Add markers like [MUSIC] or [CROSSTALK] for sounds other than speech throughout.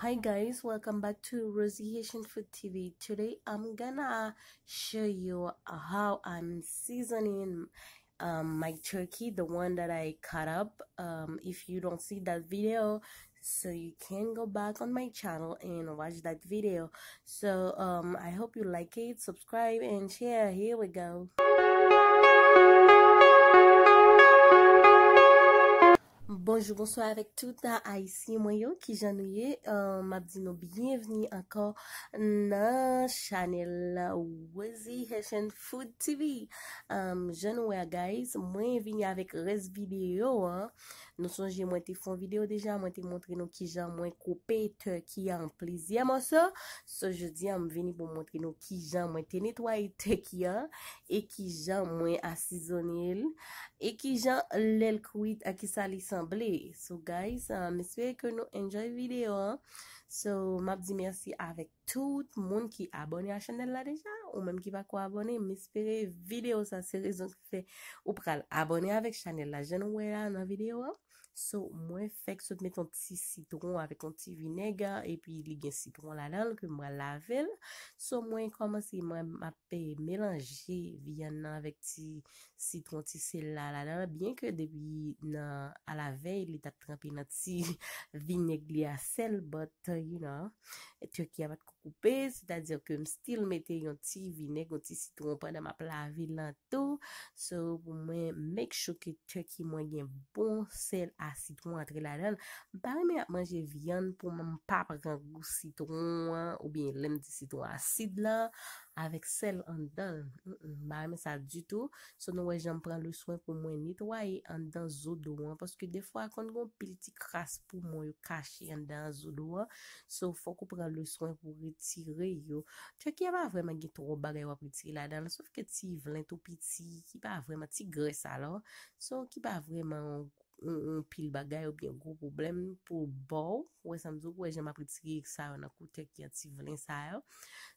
hi guys welcome back to rosie haitian food tv today i'm gonna show you how i'm seasoning um, my turkey the one that i cut up um, if you don't see that video so you can go back on my channel and watch that video so um, i hope you like it subscribe and share here we go Bonjou, bonsoy avek touta a isi mwen yo ki janouye Mabdi nou bienveni anko nan chanel wazi Heshen Food TV Janouye guys, mwen vinye avek res video Non son jen mwen te fon video deja, mwen te montri nou ki jan mwen koupe ete ki an plizye monsa So je di am veni pou montri nou ki jan mwen te netwai ete ki an E ki jan mwen asizonil E ki jan lelkuit akisa lisan So guys, euh, mespere ke nou enjoy videyo. So, map di mersi avek tout moun ki abone a chanel la deja ou mem ki pa kwa abone. Mespere videyo sa se rezon se ou pral abone avek chanel la. Je nou we la nan videyo. So mwen fek sot meton ti sitron avek an ti vinega e pi li gen sitron la lan ke mwen lavel. So mwen koman si mwen mapen melanje vya nan avek ti sitron ti sel la la lan. Bien ke debi nan alavey li tatranpe nan ti [LAUGHS] vineg li a sel, but you know, et yo ki abad ko. M stil mette yon ti vinek, yon ti sitron pa nan ma plavi lan tou, so pou mwen mek chouke chouke mwen gen bon sel asid mwen atre la lan, bari mwen apmanje vyan pou mwen pap reken kou sitron ou bie lem ti sitron asid lan. Avèk sel an dan, mame sa di tou, so nou wè jèm pran lè soan pou mwen nit, wè an dan zodo wè, poske defwa akon goun pil ti kras pou mwen yo kache an dan zodo wè, so fò kou pran lè soan pou retire yo. Tchè ki a wèman gen tro bagè wè pou ti la dan, souf ke ti vlen tou piti, ki wèman ti gres alò, so ki wèman... Un pil bagay ou biyon gwo problem pou bo Ou e samzouk ou e jen ma pritigye ek sa yo Na kou kek ki a ti vlen sa yo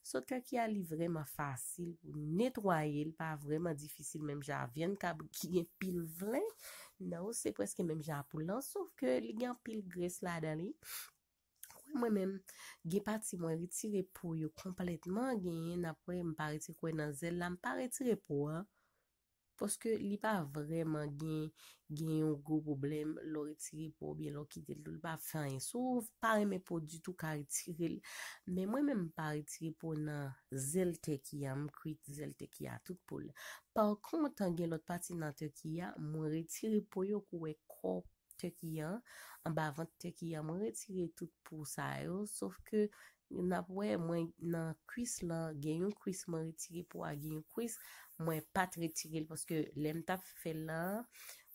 Sot kek ki a li vreman fasil Netwaye l pa vreman difisil Mem javyen kab ki gen pil vlen Na ou se preske mem jav pou lan Sot ke li gen pil gres la dali Ou e mwen men Ge pati mwen retire pou yo Kompletman gen Napre m pareti kwen nan zel la M pareti repou an Foske li pa vreman gen yon go problem lo retiri pou biye lo ki del do. Li pa fanyen sou, pa reme pou du tout ka retiri. Me mwen men pa retiri pou nan zel tekiya, mkwit zel tekiya tout pou le. Par kon, tan gen lot pati nan tekiya, mwen retiri pou yo kowe krop tekiya. An ba vant tekiya, mwen retiri tout pou sa yo. Sof ke, napwe mwen nan kwis la, gen yon kwis mwen retiri pou a gen yon kwis. mwen pat retirel, paske lem ta fe la,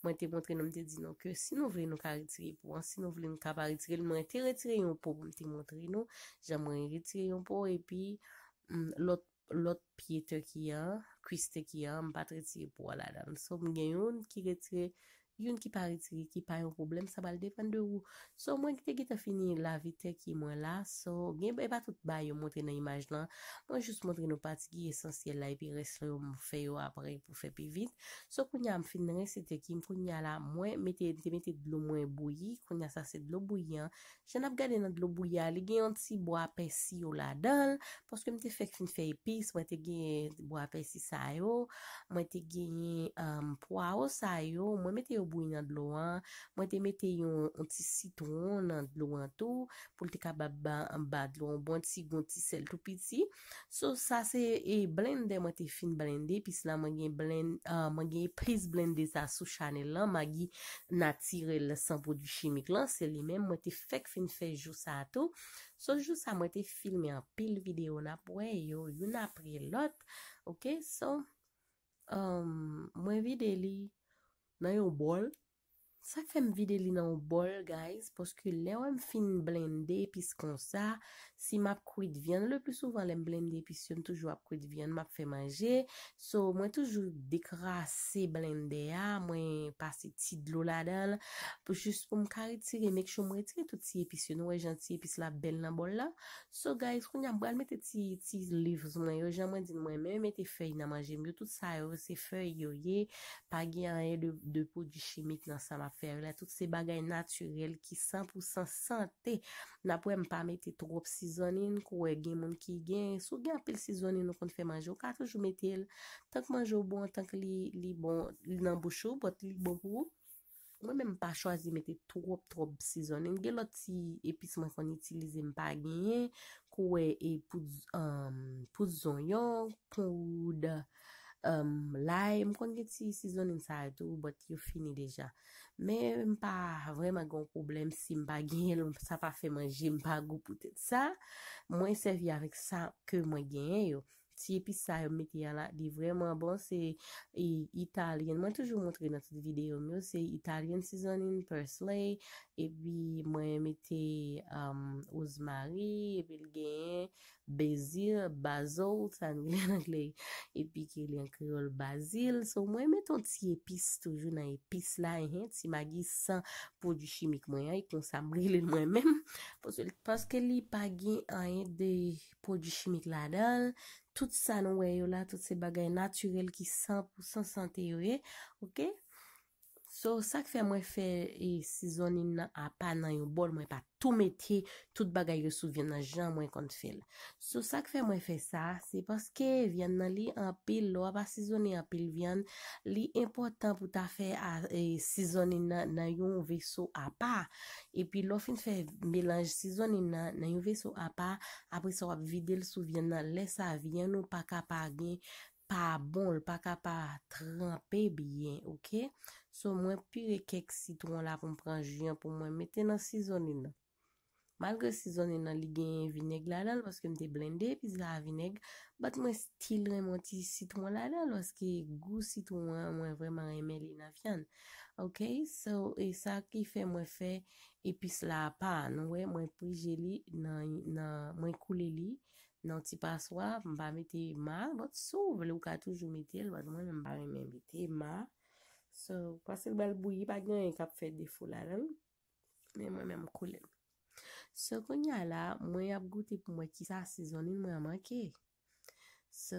mwen te montre nou, mwen te dino ke, si nou vle nou ka retirel pou, si nou vle nou ka pa retirel, mwen te retirel yon pou, mwen te montre nou, jan mwen retirel yon pou, epi, mm, lot pieter ki ya, kwiste ki ya, mwen pat retirel pou, ala dan, so mwen gen yon ki retirel, yon ki pari ti ki pa yon problem sa bal depan de ou. So mwen ki te gita fini la vitè ki mwen la, so gen ba e tout bayo mwote nan imaj lan mwen jist mwote nan pati ki esensyel la epi resre yo mwfe yo apre pou fe pi vit. So kwenya mfin re se te ki mwen kwenya la mwen mwen te mwen te dlo mwen bouye, kwenya sa se dlo bouye an. Jan ap gade nan dlo bouye an, li gen yon ti bo apè si yo la dal, porske mwen te fek fin fe epis, mwen te gen bo apè si sa yo, mwen te gen mpwa um, yo sa yo, mwen me te yo mwen te mete yon ti sitron nan lo an tou pou te ka ba ba an ba bon ti gonti sel tou piti so sa se e blende mwen te fin blende pis la mwen gen plis blende sa sou chanel la mwen te fèk fin fèk jou sa atou so jou sa mwen te filme an pil videyo la pou e yon apre lot ok so mwen um, vide li na yung ball Sa fèm vide li nan ou bol, guys, poske le wèm fin blendé, pis kon sa, si map kouid vyen, le plus souvan lèm blendé, pis yon toujou ap kouid vyen, map fè manje. So, mwen toujou dekrasse blendé a, mwen passe ti dlou la dal, pou jist pou mkare ti, mèk chou mwè tri touti episyon, wè jant ti episyon la bel nan bol la. So, guys, koun yam wèl mwète ti liv zon, yon jan mwen din mwen mwèm mwète fèy nan manje, mwè tout sa fèy yoye, pagi anè de pou di chimik nan sa map fèr bon, la, tout se bagay naturel ki san pou san sante na pou e mpa mette trop sizonin kou e gen moun ki gen, sou gen apel sizonin nou kon te fè manjou, kakou jou mette el tank manjou bon, tank li li bon, li nan bou chou, bot li bon pou, mwen mpa chwa zi mette trop trop sizonin, gen lot si epismon kon itilize mpa genye, kou e pou zon yon kou de Um, la, m kon geti si zon in sa etou, bot yo fini deja. Me m pa vrema gon problem si m pa genye lom, sa pa fe manje, m pa go poutet sa, mwen sevi avik sa ke mwen genye yo, Ti epis sa yo meti ala, di vreman bon, se italian. Mwen toujou montre nan videyo e mwen, um, e se italian sezonin, persle. Epi mwen meti ozmari, belgen, bezir, bazol, sa nou li anak li. Epi ki li ankerol bazil. So mwen meton ti epis toujou nan epis la, si e magi san pou di chimik mwen. E kon sa mri li mwen men. [LAUGHS] Poske li pagi pou di chimik la dal. Tout sa nou e yo la, tout se bagay naturel ki san pou san sante yo e, ok? So sa ke fe mwen fe e, si zonin nan apan nan yon bol mwen pa tou meti, tout bagay yo sou vyen nan jan mwen kont fil. So sa ke fe mwen fe sa, se paske vyen nan li an pil, lo apan si zonin an pil vyen, li impotant pou ta fe e, si zonin nan yon vesou apan. E pi lo fin fe melanj si zonin nan yon vesou apan, apri sa wap vide l sou vyen nan lesa vyen ou bon, pa ka pa gen pa bon, ou pa ka pa tranpe byen, ok? So mwen pire kek sitoun la pou mpren juyan pou mwen mette nan sizonin. Malke sizonin nan li gen vinèk la lal, woske mte blendè, pis la vinèk, bat mwen stilre mwen ti sitoun la lal, woske gou sitoun mwen vreman eme li nan fyan. Ok, so e sa ki fè mwen fè epis la pa, nou wè mwen prije li nan mwen koule li, nan ti pa swa, mba mette ma, woske sou vle ou ka toujou mette, lwaz mwen mba reme mette ma, So, pasil bel bouyi pa gen yon kap fè defou la ren. Men mwen men mkoulen. So, konya la, mwen yap gouti pou mwen ki sa sezonin mwen manke. So,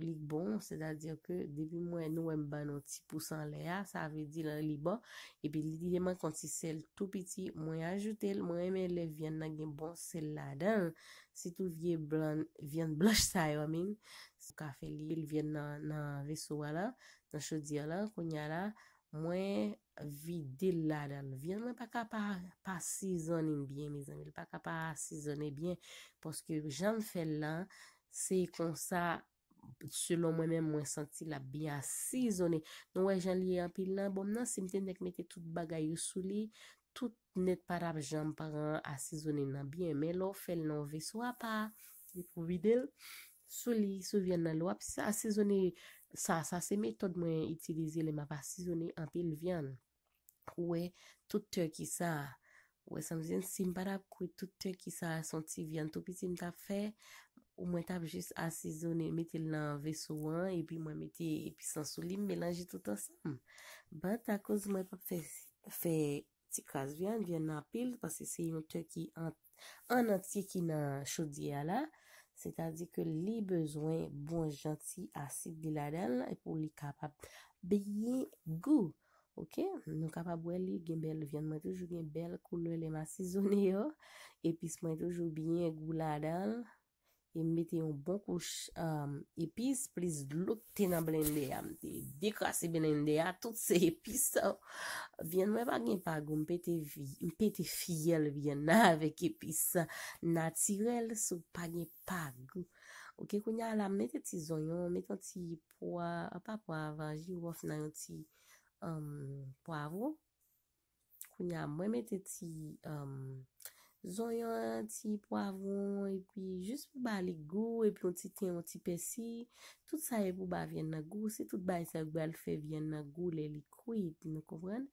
li bon, se da diyo ke debi mwen nou en ban nou ti pousan le a, sa ave di lan li bon. E pi li deman konti sel tou piti, mwen ajoute el, mwen eme le vyen nan gen bon sel la dan. Se tou vyen blan, vyen blanj sa yo amin. Se ka fe li, il vyen nan vesowa la, nan chodi ya la, kounya la, mwen vide la dan. Vyen mwen pa kapar, pa sezonin bien, mizan. Il pa kapar sezonin bien, poske jan fel lan, Se yi konsa, selon mwen men mwen santi la biye asizone. Nou we jan liye anpil nan, bon nan se mten dek mette tout bagay yo sou li, tout net para jamparan asizone nan biye. Men lo, fel nan ve sou apa, pou bidel, sou li, sou vyen nan lwa. Pis sa asizone, sa, sa, se metode mwen itilize le ma pa asizone anpil vyen. Ouwe, tout te ki sa. Ouwe, san vzen, si m para kwe tout te ki sa asanti vyen, tou pi si m ta fey, Ou mwen tap jist asizone, metil nan vesouan, epi mwen meti e episansou li, melanji tout ansan. Bat, a koz mwen pa fe ti kras vyand, vyand nan pil, pasi se yon tue ki an antye ki nan chodiya la, se ta di ke li bezwen bon janti asid li ladan, epi ou li kapap beyin gou. Ok, nou kapap wè li gen bel vyand, epi mwen toujou gen bel kouleleman asizone yo, epi mwen toujou beyin gou ladan, E mbete yon bon kouch um, epis, plis lout tenan blende ya mte. Dekrasi blende ya, tout se epis. Vyen mwen bagen pagou, mpete fiyel vyen na vek epis. Natirel sou bagen pagou. Ok, kwenye alam mwete ti zonyon, mwete yon ti poa, pa poa avanji, wof nan yon ti um, poa vo. Kwenye alam mwen mwete ti... Um, Zon yon ti po avon, epi jist pou ba li gou, epi yon ti ten yon ti pesi, tout sa e pou ba vyen na gou, se tout ba yon e sa gou al fe vyen na gou le likou, epi nou kouvran.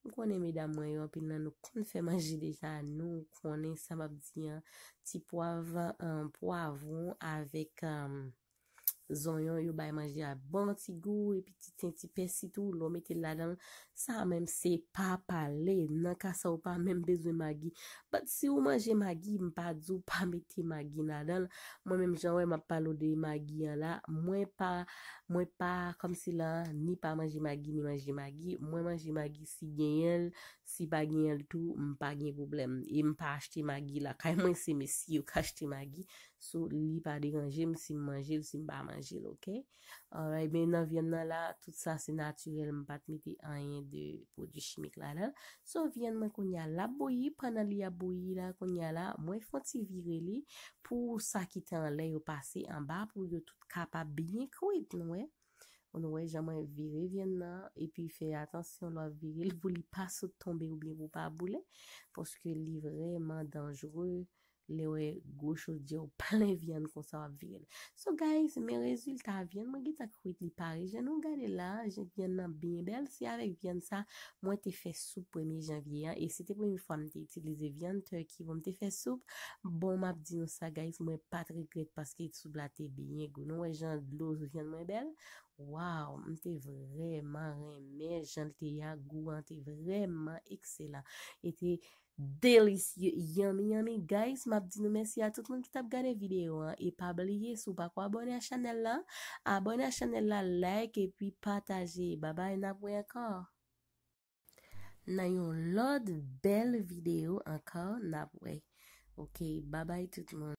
Nou konen meda mwen yon, api nan nou konen fe maji deja nou, konen sa mab diyan ti po euh, avon avek... Euh, Zon yon yon bay manje a bon ti gou e pi ti ten ti pesi tou lo metel la dan. Sa menm se pa pale nan ka sa ou pa menm bezwe ma gi. Pat si ou manje ma gi mpa dzu pa metel ma gi na dan. Mwen menm jan wey ma palo dey ma gi an la. Mwen pa... Mwen pa kom silan, ni pa manje magi, ni manje magi. Mwen manje magi si genyel, si pa genyel tou, mwen pa genye problem. E mwen pa achte magi la, kaya mwen seme si yo ka achte magi. So li pa deganje, mwen si manje, mwen si pa manje lo, okey? Awe, men nan vyen nan la, tout sa se naturel, m pat meti anyen de, ou di chimik la lan. So, vyen nan kwenye la boyi, pranan li ya boyi la kwenye la, mwen fwant se vire li pou sa ki ten la yo pase an ba pou yo tout kapa binye kouy. Mwen wè, mwen wè, jaman vire vyen nan, epi fey atansi, mwen vire li pou li pa se tombe ou bine pou pa bole, pwoske li vreman dangereu. lewe gwo chou diyo plen vyan kon sa wap vyan. So guys, men rezultat vyan, mwen git akwit li pari, jen nou gade la, jen vyan nan bine bel, si avek vyan sa, mwen te fe soub premye jan vyan, e se te premye fwa mwen te itilize vyan, te kiw mwen te fe soub, bon map di nou sa guys, mwen pat rekret paske, soub la te bine goun, nou we jen lous ou jen mwen bel, waw, mwen te vreman reme, jen te yagou, mwen te vreman ekselan, ete, Delisye, yami yami guys Mabdi nou mensi a tout moun ki tap gade video E pabliye sou pa kwa abone a chanel la Abone a chanel la, like e pi pataje Baba e napwe akor Nayon lode bel video Akor napwe Ok, baba e tout moun